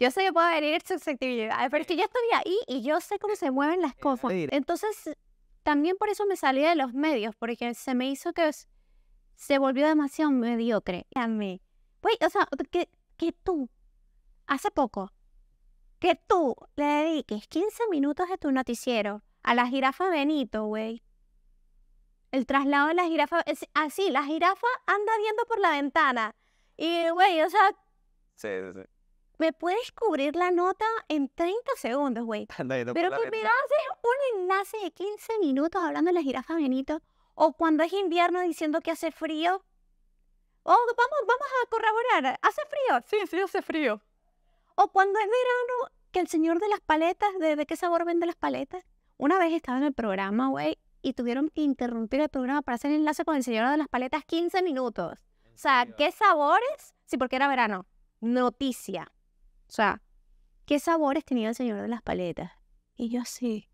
Yo sé que puedo venir ah, es que yo estoy ahí y yo sé cómo se mueven las eh, cosas. Entonces, también por eso me salí de los medios, porque se me hizo que se volvió demasiado mediocre. A mí. o sea, que, tú, hace poco, que tú le dediques 15 minutos de tu noticiero a la jirafa Benito, güey. El traslado de la jirafa, es así, ah, la jirafa anda viendo por la ventana. Y, güey, o sea... Sí, sí, sí. ¿me puedes cubrir la nota en 30 segundos, güey? Pero que me haces un enlace de 15 minutos hablando de la jirafas, Benito, o cuando es invierno diciendo que hace frío. vamos, vamos a corroborar, ¿hace frío? Sí, sí, hace frío. O cuando es verano, que el señor de las paletas, ¿de, qué sabor vende las paletas? Una vez estaba en el programa, güey, y tuvieron que interrumpir el programa para hacer el enlace con el señor de las paletas 15 minutos. O sea, ¿qué sabores? Sí, porque era verano. Noticia. O sea, ¿qué sabores tenía el señor de las paletas? Y yo así,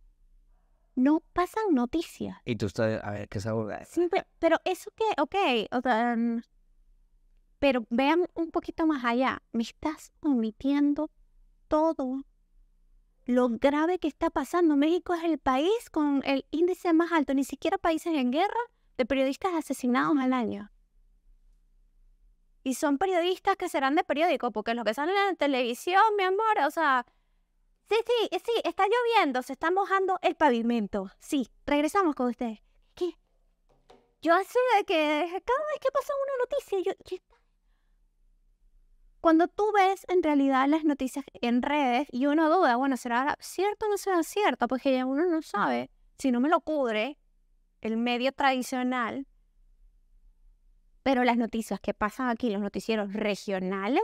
no pasan noticias. Y tú estás, a ver, ¿qué sabor? Ah, sí, pero, eso que, ok, o sea, mm, pero vean un poquito más allá, me estás omitiendo todo lo grave que está pasando. México es el país con el índice más alto, ni siquiera países en guerra, de periodistas asesinados al año. Y son periodistas que serán de periódico, porque los que salen en la televisión, mi amor, o sea, sí, sí, sí, está lloviendo, se está mojando el pavimento. Sí, regresamos con usted. ¿Qué? Yo hace que cada vez que pasa una noticia, yo, cuando tú ves en realidad las noticias en redes y uno duda, bueno, ¿será cierto o no será cierto? Porque ya uno no sabe. Si no me lo cubre el medio tradicional, pero las noticias que pasan aquí, los noticieros regionales,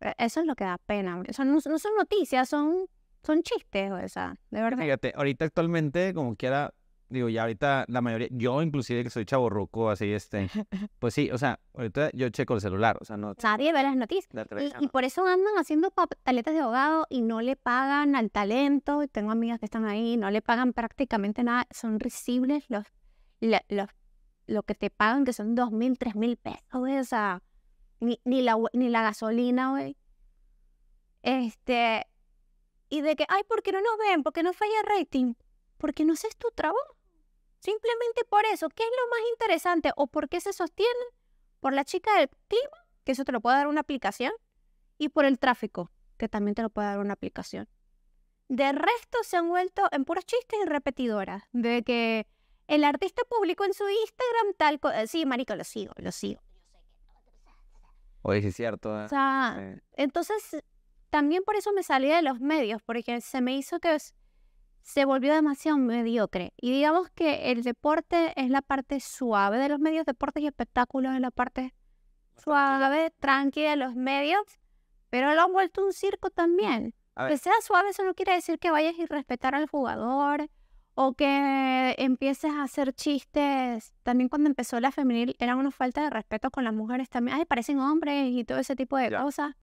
e, eso es lo que da pena. Eso no, son noticias, son, son chistes, o sea, de verdad. Fíjate, ahorita actualmente, como quiera, digo, ya ahorita la mayoría, yo inclusive que soy chaborruco, así este, pues sí, o sea, ahorita yo checo el celular, o sea, no. Nadie ve las noticias. y, por eso andan haciendo papeletas de abogado y no le pagan al talento, tengo amigas que están ahí, no le pagan prácticamente nada, son risibles los, los lo que te pagan, que son dos mil, tres mil pesos, ni, ni, la, ni la gasolina, güey. Este, y de que, ay, ¿por qué no nos ven? ¿Por qué no falla el rating? Porque no es tu trabajo. Simplemente por eso, ¿qué es lo más interesante o por qué se sostiene? Por la chica del clima, que eso te lo puede dar una aplicación, y por el tráfico, que también te lo puede dar una aplicación. De resto se han vuelto en puros chistes y repetidoras, de que el artista publicó en su Instagram tal cosa. Eh, sí, marico, lo sigo, lo sigo. Oye, sí es cierto. ¿eh? O sea, entonces también por eso me salí de los medios, porque se me hizo que se volvió demasiado mediocre. Y digamos que el deporte es la parte suave de los medios, deportes y espectáculos es la parte suave, tranquila de los medios, pero lo han vuelto un circo también. Que sea suave, eso no quiere decir que vayas a respetar al jugador, o que empieces a hacer chistes. También cuando empezó la femenil era una falta de respeto con las mujeres también. Ay, parecen hombres y todo ese tipo de cosas.